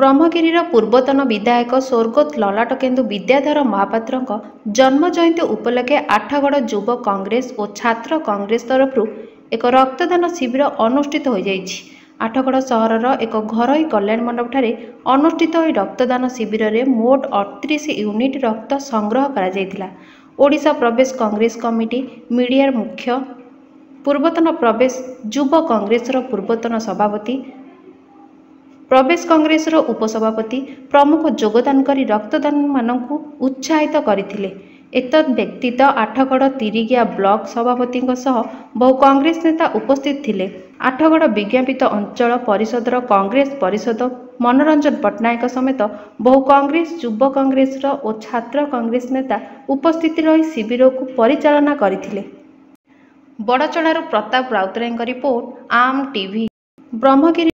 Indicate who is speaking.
Speaker 1: ବ୍ରହ୍ମଗିରିର ପୂର୍ବତନ ବିଧାୟକ ସ୍ୱର୍ଗତ ଲଲାଟକେନ୍ଦୁ ବିଦ୍ୟାଧର ମହାପାତ୍ରଙ୍କ ଜନ୍ମ ଜୟନ୍ତୀ
Speaker 2: ଉପଲକ୍ଷେ ଆଠଗଡ଼ ଯୁବ କଂଗ୍ରେସ ଓ ଛାତ୍ର କଂଗ୍ରେସ ତରଫରୁ ଏକ ରକ୍ତଦାନ ଶିବିର ଅନୁଷ୍ଠିତ ହୋଇଯାଇଛି ଆଠଗଡ଼ ସହରର ଏକ ଘରୋଇ କଲ୍ୟାଣ ମଣ୍ଡପଠାରେ ଅନୁଷ୍ଠିତ ଏହି ରକ୍ତଦାନ ଶିବିରରେ ମୋଟ ଅଠତିରିଶ ୟୁନିଟ୍ ରକ୍ତ ସଂଗ୍ରହ କରାଯାଇଥିଲା ଓଡ଼ିଶା ପ୍ରବେଶ କଂଗ୍ରେସ କମିଟି ମିଡ଼ିଆର ମୁଖ୍ୟ ପୂର୍ବତନ ପ୍ରବେଶ ଯୁବ କଂଗ୍ରେସର ପୂର୍ବତନ ସଭାପତି ପ୍ରବେଶ କଂଗ୍ରେସର ଉପସଭାପତି ପ୍ରମୁଖ ଯୋଗଦାନ କରି ରକ୍ତଦାନମାନଙ୍କୁ ଉତ୍ସାହିତ କରିଥିଲେ ଏତଦ୍ ବ୍ୟତୀତ ଆଠଗଡ଼ ତିରିଗିଆ ବ୍ଲକ ସଭାପତିଙ୍କ ସହ ବହୁ କଂଗ୍ରେସ ନେତା ଉପସ୍ଥିତ ଥିଲେ ଆଠଗଡ଼ ବିଜ୍ଞାପିତ ଅଞ୍ଚଳ ପରିଷଦର କଂଗ୍ରେସ ପରିଷଦ ମନୋରଞ୍ଜନ ପଟ୍ଟନାୟକ ସମେତ ବହୁ କଂଗ୍ରେସ ଯୁବ କଂଗ୍ରେସର ଓ ଛାତ୍ର କଂଗ୍ରେସ ନେତା ଉପସ୍ଥିତ ରହି
Speaker 1: ଶିବିରକୁ ପରିଚାଳନା କରିଥିଲେ ବଡ଼ଚଣାରୁ ପ୍ରତାପ ରାଉତରାୟଙ୍କ ରିପୋର୍ଟ ଆମ୍ ଟିଭି ବ୍ରହ୍ମଗିରି